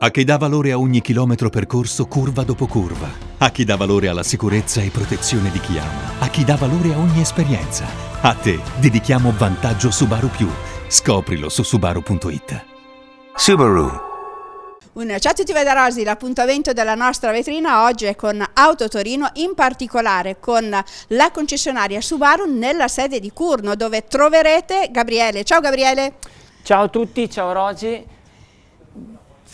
A chi dà valore a ogni chilometro percorso, curva dopo curva. A chi dà valore alla sicurezza e protezione di chi ama. A chi dà valore a ogni esperienza. A te dedichiamo Vantaggio Subaru Più. Scoprilo su subaru.it. Subaru. Un ciao a tutti da Rosi, l'appuntamento della nostra vetrina oggi è con Auto Torino, in particolare con la concessionaria Subaru nella sede di Curno dove troverete Gabriele. Ciao Gabriele! Ciao a tutti, ciao Rosi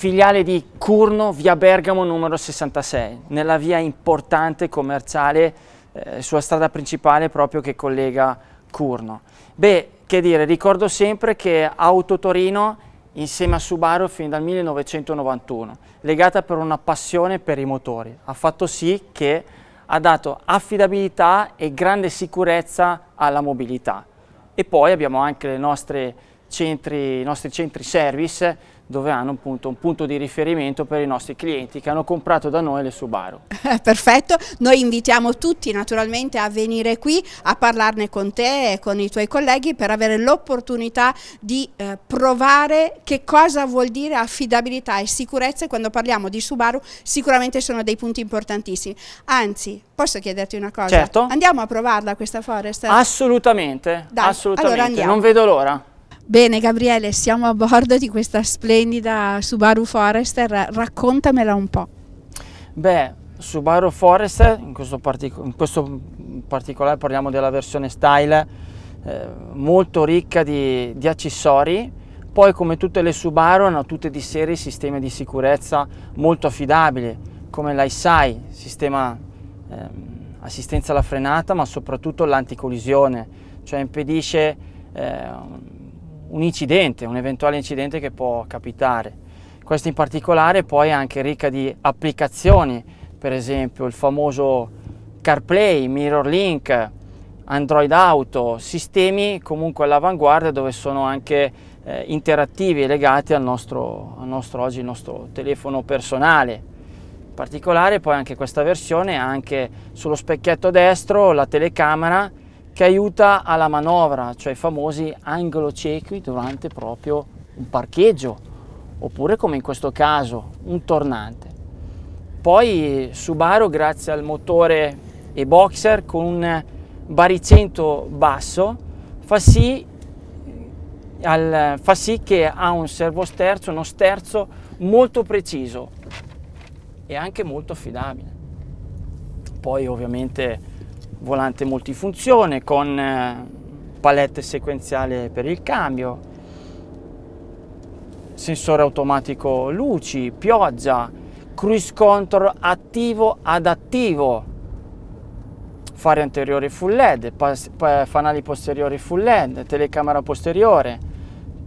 filiale di Curno, via Bergamo numero 66, nella via importante commerciale eh, sulla strada principale proprio che collega Curno. Beh, che dire, ricordo sempre che Auto Torino insieme a Subaru fin dal 1991, legata per una passione per i motori, ha fatto sì che ha dato affidabilità e grande sicurezza alla mobilità. E poi abbiamo anche le nostre centri, i nostri centri service dove hanno appunto un punto di riferimento per i nostri clienti che hanno comprato da noi le Subaru. Perfetto, noi invitiamo tutti naturalmente a venire qui a parlarne con te e con i tuoi colleghi per avere l'opportunità di eh, provare che cosa vuol dire affidabilità e sicurezza e quando parliamo di Subaru sicuramente sono dei punti importantissimi. Anzi, posso chiederti una cosa? Certo. Andiamo a provarla questa Forest? Assolutamente, Dai, assolutamente. Allora non vedo l'ora. Bene Gabriele, siamo a bordo di questa splendida Subaru Forester, raccontamela un po'. Beh, Subaru Forester, in questo, in questo particolare parliamo della versione style, eh, molto ricca di, di accessori, poi come tutte le Subaru hanno tutte di serie sistemi di sicurezza molto affidabili, come l'ISAI, sistema eh, assistenza alla frenata, ma soprattutto l'anticollisione, cioè impedisce eh, un incidente, un eventuale incidente che può capitare. Questa in particolare poi è anche ricca di applicazioni, per esempio il famoso CarPlay, Mirror Link, Android Auto, sistemi comunque all'avanguardia dove sono anche eh, interattivi e legati al nostro, al nostro oggi il nostro telefono personale. In particolare poi anche questa versione ha anche sullo specchietto destro la telecamera che aiuta alla manovra, cioè i famosi angolo ciechi durante proprio un parcheggio, oppure come in questo caso un tornante. Poi Subaru grazie al motore e boxer con un baricentro basso fa sì, al, fa sì che ha un servosterzo, uno sterzo molto preciso e anche molto affidabile. Poi ovviamente volante multifunzione con eh, palette sequenziale per il cambio, sensore automatico luci, pioggia, cruise control attivo adattivo, fare anteriore full LED, fanali posteriori full LED, telecamera posteriore,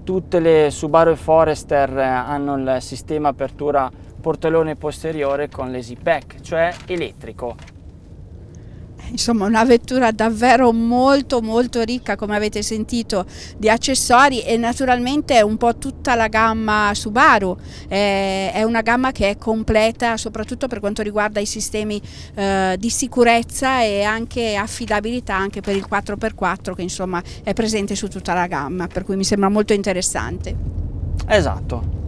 tutte le Subaru e Forester eh, hanno il sistema apertura portellone posteriore con l'EasyPack, cioè elettrico insomma una vettura davvero molto molto ricca come avete sentito di accessori e naturalmente un po' tutta la gamma Subaru, eh, è una gamma che è completa soprattutto per quanto riguarda i sistemi eh, di sicurezza e anche affidabilità anche per il 4x4 che insomma è presente su tutta la gamma, per cui mi sembra molto interessante. Esatto,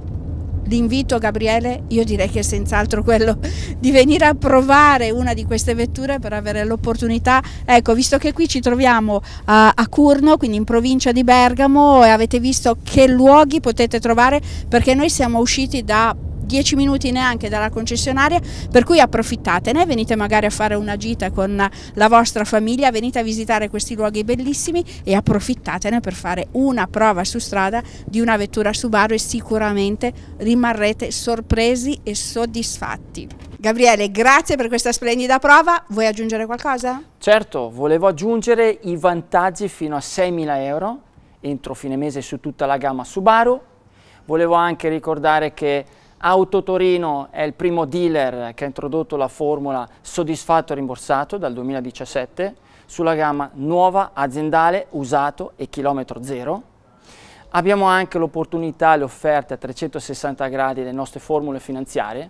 l'invito Gabriele io direi che è senz'altro quello di venire a provare una di queste vetture per avere l'opportunità, ecco visto che qui ci troviamo a, eh, a Curno, quindi in provincia di Bergamo e avete visto che luoghi potete trovare perché noi siamo usciti da 10 minuti neanche dalla concessionaria, per cui approfittatene, venite magari a fare una gita con la vostra famiglia, venite a visitare questi luoghi bellissimi e approfittatene per fare una prova su strada di una vettura Subaru e sicuramente rimarrete sorpresi e soddisfatti. Gabriele, grazie per questa splendida prova. Vuoi aggiungere qualcosa? Certo, volevo aggiungere i vantaggi fino a 6.000 euro entro fine mese su tutta la gamma Subaru. Volevo anche ricordare che Autotorino è il primo dealer che ha introdotto la formula soddisfatto e rimborsato dal 2017 sulla gamma nuova, aziendale, usato e chilometro zero. Abbiamo anche l'opportunità e le offerte a 360 gradi delle nostre formule finanziarie,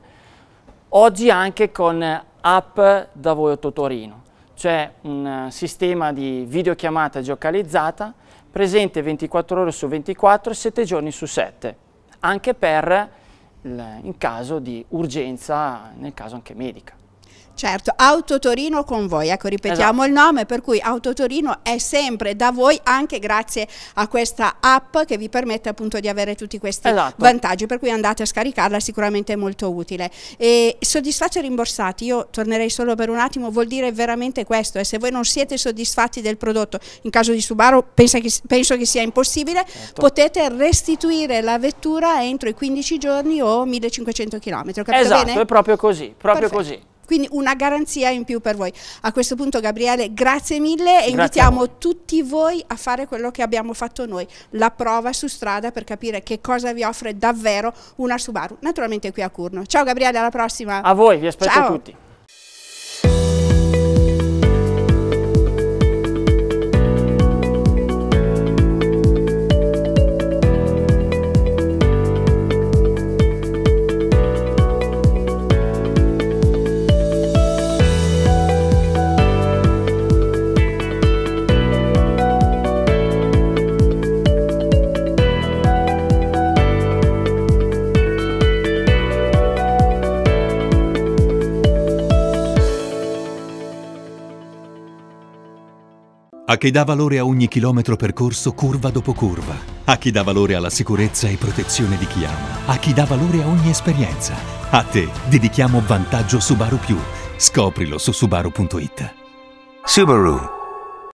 oggi anche con app da voi Autotorino, cioè un eh, sistema di videochiamata geocalizzata presente 24 ore su 24 e 7 giorni su 7, anche per in caso di urgenza, nel caso anche medica. Certo, Autotorino con voi, ecco ripetiamo esatto. il nome, per cui Autotorino è sempre da voi anche grazie a questa app che vi permette appunto di avere tutti questi esatto. vantaggi, per cui andate a scaricarla, sicuramente è molto utile. E soddisfatti e rimborsati, io tornerei solo per un attimo, vuol dire veramente questo, e eh, se voi non siete soddisfatti del prodotto, in caso di Subaru penso che, penso che sia impossibile, certo. potete restituire la vettura entro i 15 giorni o 1500 km. Capito esatto, bene? è proprio così, proprio Perfetto. così. Quindi una garanzia in più per voi. A questo punto Gabriele, grazie mille e grazie invitiamo tutti voi a fare quello che abbiamo fatto noi, la prova su strada per capire che cosa vi offre davvero una Subaru, naturalmente qui a Curno. Ciao Gabriele, alla prossima. A voi, vi aspetto Ciao. tutti. A chi dà valore a ogni chilometro percorso curva dopo curva. A chi dà valore alla sicurezza e protezione di chi ama. A chi dà valore a ogni esperienza. A te dedichiamo vantaggio Subaru più. Scoprilo su subaru.it. Subaru